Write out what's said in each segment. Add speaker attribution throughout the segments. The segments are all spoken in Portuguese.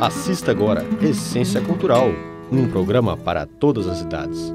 Speaker 1: Assista agora Essência Cultural, um programa para todas as idades.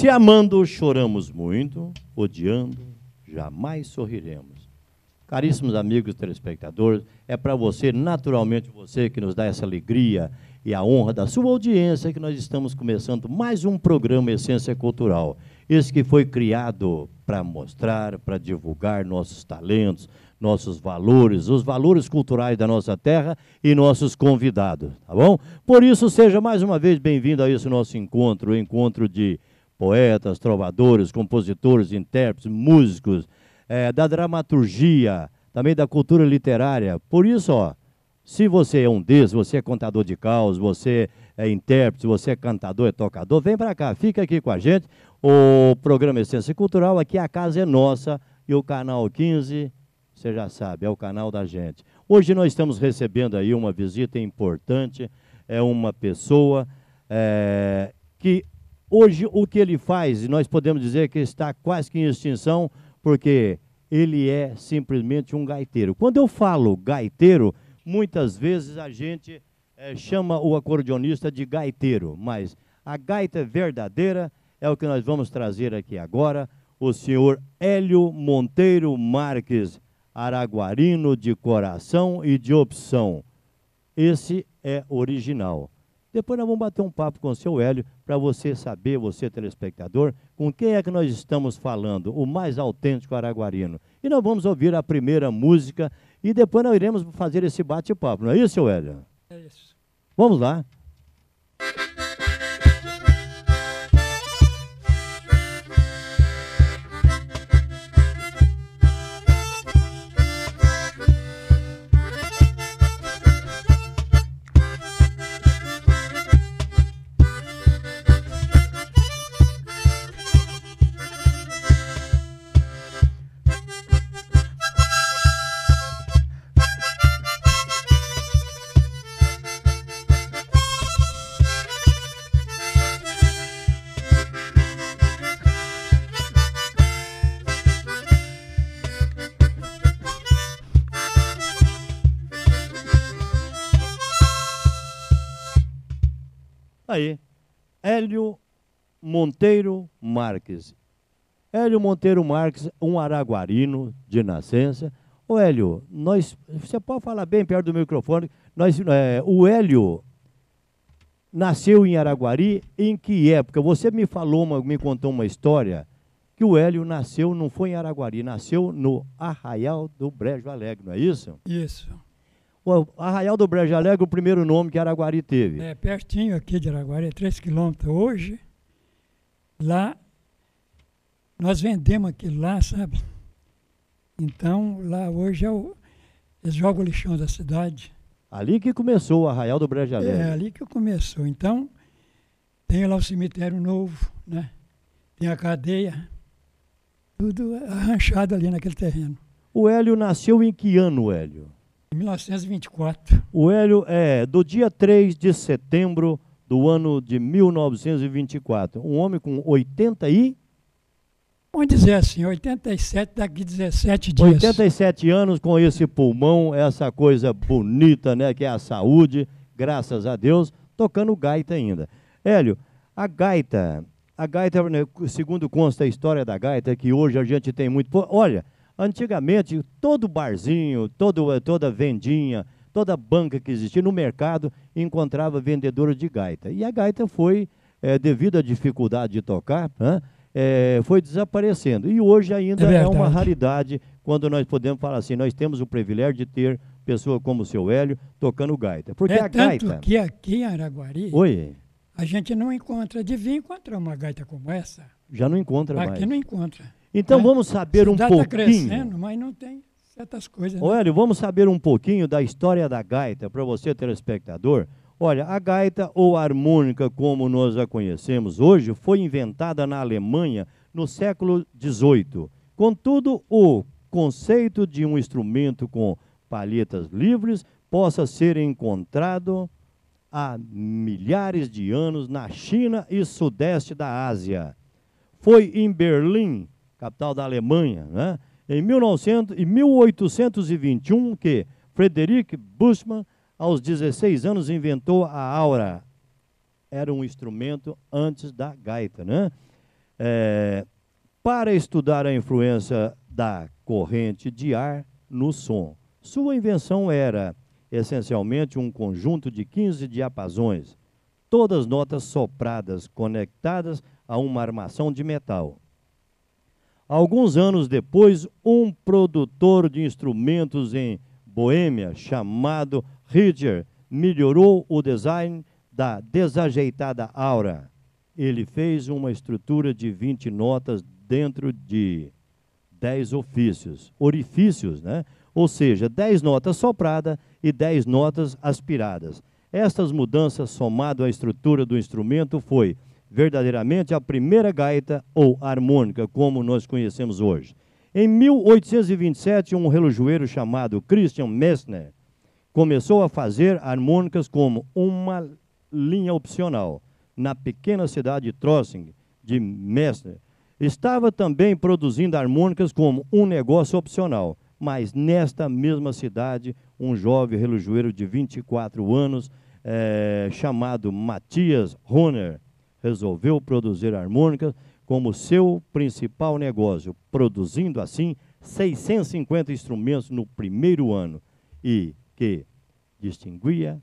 Speaker 1: Se amando, choramos muito, odiando, jamais sorriremos. Caríssimos amigos telespectadores, é para você, naturalmente você que nos dá essa alegria e a honra da sua audiência que nós estamos começando mais um programa Essência Cultural. Esse que foi criado para mostrar, para divulgar nossos talentos, nossos valores, os valores culturais da nossa terra e nossos convidados, tá bom? Por isso, seja mais uma vez bem-vindo a esse nosso encontro, o encontro de poetas, trovadores, compositores, intérpretes, músicos, é, da dramaturgia, também da cultura literária. Por isso, ó, se você é um desses, você é contador de caos, você é intérprete, você é cantador, é tocador, vem para cá, fica aqui com a gente. O programa Essência Cultural, aqui a casa é nossa e o canal 15, você já sabe, é o canal da gente. Hoje nós estamos recebendo aí uma visita importante, é uma pessoa é, que Hoje, o que ele faz, e nós podemos dizer que está quase que em extinção, porque ele é simplesmente um gaiteiro. Quando eu falo gaiteiro, muitas vezes a gente é, chama o acordeonista de gaiteiro, mas a gaita verdadeira é o que nós vamos trazer aqui agora, o senhor Hélio Monteiro Marques, araguarino de coração e de opção. Esse é original. Depois nós vamos bater um papo com o seu Hélio para você saber, você telespectador, com quem é que nós estamos falando, o mais autêntico araguarino. E nós vamos ouvir a primeira música e depois nós iremos fazer esse bate-papo, não é isso, seu Hélio? É isso. Vamos lá. Hélio Monteiro Marques. Hélio Monteiro Marques, um araguarino de nascença. Ô Hélio, nós, você pode falar bem perto do microfone. Nós, é, o Hélio nasceu em Araguari em que época? Você me falou, uma, me contou uma história que o Hélio nasceu, não foi em Araguari, nasceu no Arraial do Brejo Alegre, não é isso? Isso. Pô, Arraial do Brejo Alegre, o primeiro nome que Araguari teve. É,
Speaker 2: pertinho aqui de Araguari, é 3 quilômetros. Hoje, lá, nós vendemos aquilo lá, sabe? Então, lá hoje é o, eles jogam o lixão da cidade.
Speaker 1: Ali que começou o Arraial do Brejo é, Alegre. É,
Speaker 2: ali que começou. Então, tem lá o cemitério novo, né? Tem a cadeia, tudo arranchado ali naquele terreno.
Speaker 1: O Hélio nasceu em que ano, Hélio?
Speaker 2: 1924.
Speaker 1: O Hélio é do dia 3 de setembro do ano de 1924. Um homem com 80 e.
Speaker 2: Vamos dizer assim, 87 daqui 17 dias. 87
Speaker 1: anos com esse pulmão, essa coisa bonita, né? Que é a saúde, graças a Deus, tocando gaita ainda. Hélio, a gaita, a gaita, né, segundo consta a história da gaita, que hoje a gente tem muito. Olha, Antigamente, todo barzinho, todo, eh, toda vendinha, toda banca que existia no mercado encontrava vendedora de gaita. E a gaita foi, é, devido à dificuldade de tocar, é, foi desaparecendo. E hoje ainda é, é, uma raridade quando nós podemos falar assim, nós temos o privilégio de ter pessoa como o seu Hélio tocando gaita. Porque é a tanto que aqui
Speaker 2: em Araguari Oi. a gente não encontra, devia encontrar uma gaita como essa.
Speaker 1: Já não encontra aqui mais. Aqui não
Speaker 2: encontra. Então né? vamos saber um tá pouquinho. Está crescendo, mas não tem certas coisas. Né? Olha,
Speaker 1: vamos saber um pouquinho da história da gaita para você, telespectador. Olha, a gaita ou harmônica, como nós a conhecemos hoje, foi inventada na Alemanha no século XVIII. Contudo, o conceito de um instrumento com palhetas livres possa ser encontrado há milhares de anos na China e sudeste da Ásia. Foi em Berlim capital da Alemanha, né? em, 1900, em 1821, que Frederic Bushman, aos 16 anos, inventou a aura. Era um instrumento antes da gaita. Né? É, para estudar a influência da corrente de ar no som. Sua invenção era essencialmente um conjunto de 15 diapasões, todas notas sopradas conectadas a uma armação de metal. Alguns anos depois, um produtor de instrumentos em Boêmia, chamado Ridger, melhorou o design da desajeitada aura. Ele fez uma estrutura de 20 notas dentro de 10 ofícios, orifícios, né? ou seja, 10 notas sopradas e 10 notas aspiradas. Estas mudanças, somado à estrutura do instrumento, foi verdadeiramente a primeira gaita ou harmônica, como nós conhecemos hoje. Em 1827, um relojoeiro chamado Christian Messner começou a fazer harmônicas como uma linha opcional na pequena cidade de Trossing, de Messner. Estava também produzindo harmônicas como um negócio opcional, mas nesta mesma cidade, um jovem relojoeiro de 24 anos, é, chamado Matias Honer, resolveu produzir harmônicas como seu principal negócio, produzindo assim 650 instrumentos no primeiro ano e que distinguia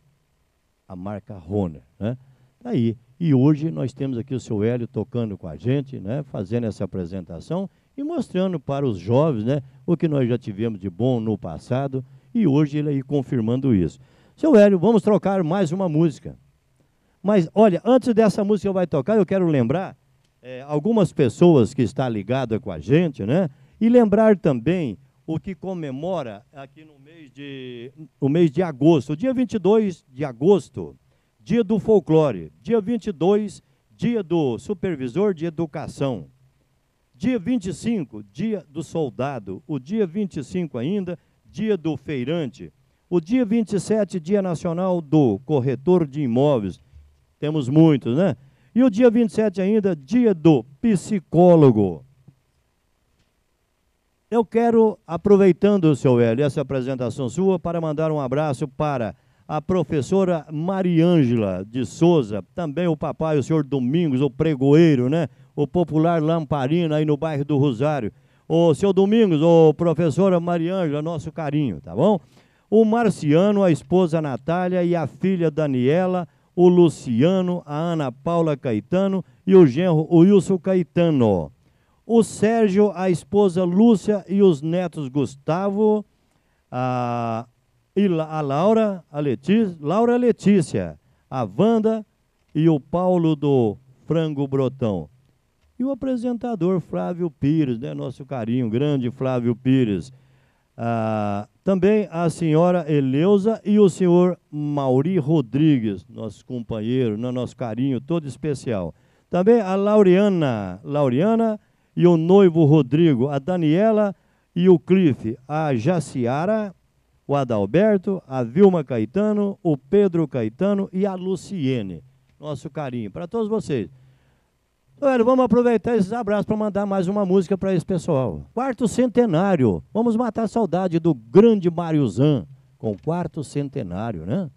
Speaker 1: a marca Rona. né? Aí, e hoje nós temos aqui o seu Hélio tocando com a gente, né, fazendo essa apresentação e mostrando para os jovens, né, o que nós já tivemos de bom no passado e hoje ele aí confirmando isso. Seu Hélio, vamos trocar mais uma música. Mas, olha, antes dessa música que vai tocar, eu quero lembrar é, algumas pessoas que estão ligadas com a gente, né? E lembrar também o que comemora
Speaker 3: aqui no mês
Speaker 1: de, no mês de agosto, dia 22 de agosto, dia do folclore, dia 22, dia do supervisor de educação, dia 25, dia do soldado, o dia 25 ainda, dia do feirante, o dia 27, dia nacional do corretor de imóveis, temos muitos, né? E o dia 27 ainda, dia do psicólogo. Eu quero, aproveitando, seu Hélio, essa apresentação sua, para mandar um abraço para a professora Mariângela de Souza, também o papai, o senhor Domingos, o pregoeiro, né? O popular Lamparina, aí no bairro do Rosário. O seu Domingos, o professora Mariângela, nosso carinho, tá bom? O Marciano, a esposa Natália e a filha Daniela, o Luciano, a Ana Paula Caetano e o genro o Wilson Caetano. O Sérgio, a esposa Lúcia e os netos Gustavo, a, a Laura, a Letícia, Laura Letícia, a Wanda e o Paulo do Frango Brotão. E o apresentador Flávio Pires, né? Nosso carinho, grande Flávio Pires. Ah, também a senhora Eleusa e o senhor Mauri Rodrigues, nosso companheiro, né, nosso carinho todo especial. Também a Laureana, Laureana e o noivo Rodrigo, a Daniela e o Cliff, a Jaciara, o Adalberto, a Vilma Caetano, o Pedro Caetano e a Luciene. Nosso carinho para todos vocês. Olha, vamos aproveitar esses abraços para mandar mais uma música para esse pessoal. Quarto centenário. Vamos matar a saudade do grande Mário Zan com o quarto centenário, né?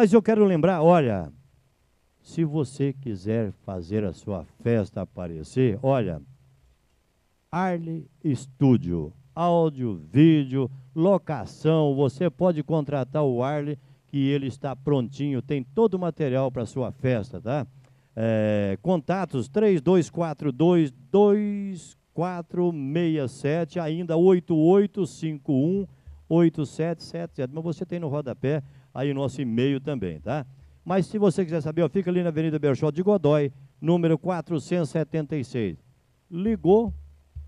Speaker 1: Mas eu quero lembrar, olha, se você quiser fazer a sua festa aparecer, olha, Arle Studio, áudio, vídeo, locação, você pode contratar o Arle que ele está prontinho, tem todo o material para a sua festa, tá? É, contatos 3242 2467, ainda 8851 8777, mas você tem no rodapé aí o nosso e-mail também, tá? Mas se você quiser saber, ó, fica ali na Avenida Berchot de Godói, número 476. Ligou,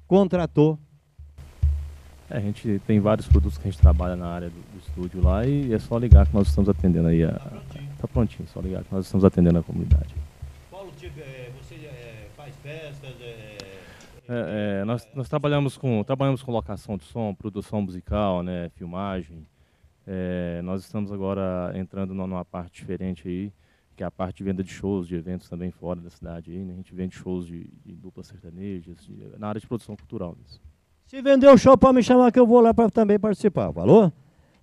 Speaker 1: contratou. É, a gente tem vários produtos que a gente trabalha na área do, do, estúdio lá e é só ligar que nós estamos atendendo aí. A, tá, prontinho. tá prontinho, só ligar que nós estamos atendendo a comunidade. Paulo, tipo, é, você é, faz festas? É, é, é, nós, nós trabalhamos com trabalhamos com locação de som, produção musical, né, filmagem, é, nós estamos agora entrando numa parte diferente aí, que é a parte de venda de shows, de eventos também fora da cidade. Aí, né? A gente vende shows de, de dupla de, na área de produção cultural mesmo. Se vender o show, pode me chamar que eu vou lá para também participar, falou?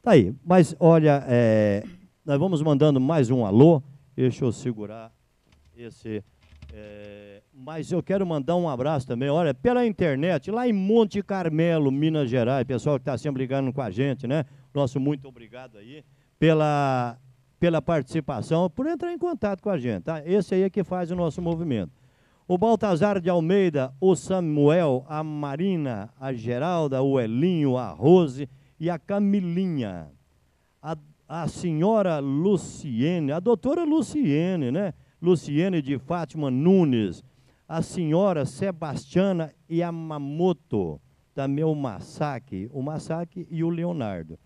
Speaker 1: Tá aí. Mas olha, é, nós vamos mandando mais um alô. Deixa eu segurar esse. É, mas eu quero mandar um abraço também, olha, pela internet, lá em Monte Carmelo, Minas Gerais, pessoal que está sempre ligando com a gente, né? nosso muito
Speaker 3: obrigado aí
Speaker 1: pela, pela participação, por entrar em contato com a gente. Tá? Esse aí é que faz o nosso movimento. O Baltazar de Almeida, o Samuel, a Marina, a Geralda, o Elinho, a Rose e a Camilinha. A, a senhora Luciene, a doutora Luciene, né? Luciene de Fátima Nunes, a senhora Sebastiana Yamamoto, também o Massacre, o Massacre e o Leonardo.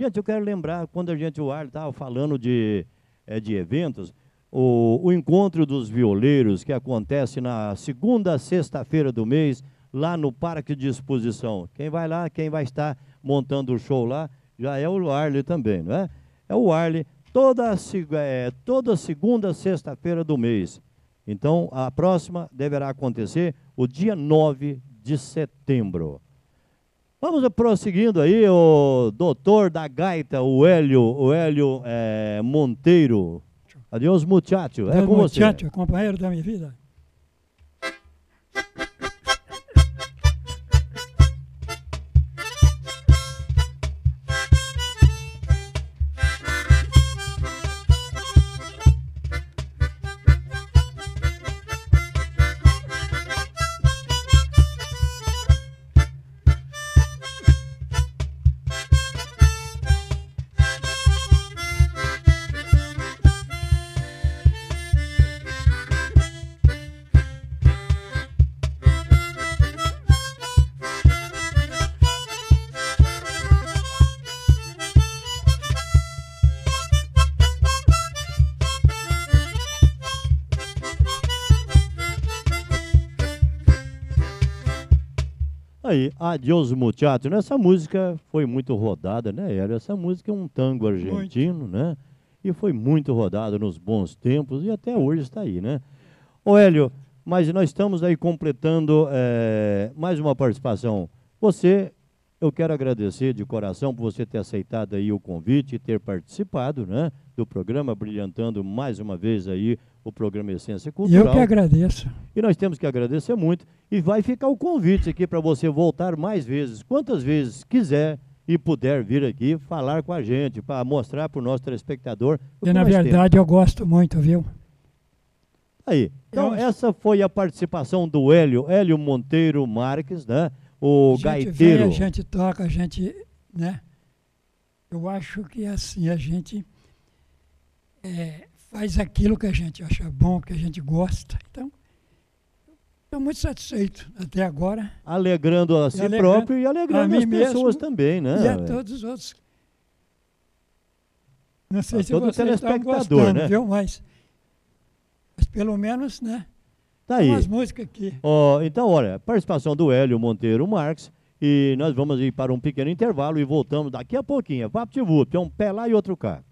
Speaker 1: Gente, eu quero lembrar, quando a gente, o Ar estava falando de, é, de eventos, o, o encontro dos violeiros que acontece na segunda sexta-feira do mês, lá no Parque de Exposição. Quem vai lá, quem vai estar montando o show lá, já é o Arle também, não é? É o Arle toda, é, toda segunda sexta-feira do mês. Então, a próxima deverá acontecer o dia 9 de setembro. Vamos prosseguindo aí, o doutor da gaita, o Hélio, o Hélio é, Monteiro. Adeus, muchacho. É com muchacho,
Speaker 2: você. companheiro da minha vida.
Speaker 1: Aí, Adios Muchacho, né? Essa música foi muito rodada, né, Hélio? Essa música é um tango argentino, muito. né? E foi muito rodada nos bons tempos e até hoje está aí, né? Ô, Hélio, mas nós estamos aí completando é, mais uma participação. Você, eu quero agradecer de coração por você ter aceitado aí o convite e ter participado, né? Do programa, brilhantando mais uma vez aí o programa Essência Cultural. Eu que agradeço. E nós temos que agradecer muito. E vai ficar o convite aqui para você voltar mais vezes, quantas vezes quiser e puder vir aqui falar com a gente, para mostrar para o nosso telespectador. E, na verdade,
Speaker 2: eu gosto muito,
Speaker 1: viu? Aí. Então, eu... essa foi a participação do Hélio, Hélio Monteiro Marques, né? O gente gaiteiro. a
Speaker 2: gente toca, a gente, né? Eu acho que assim a gente é, faz aquilo que a gente acha bom, que a gente gosta. Então, estou muito satisfeito até agora.
Speaker 1: Alegrando a si alegrando próprio e alegrando as pessoas também, né? E a todos
Speaker 2: os outros. Não sei a se todo telespectador, gostando, né? viu? Mas, mas pelo menos, né? Tá aí. Umas músicas aqui.
Speaker 1: Oh, então, olha, participação do Hélio Monteiro Marques. E nós vamos ir para um pequeno intervalo e voltamos daqui a pouquinho. Vapt-vupt, é um pé lá e outro cá.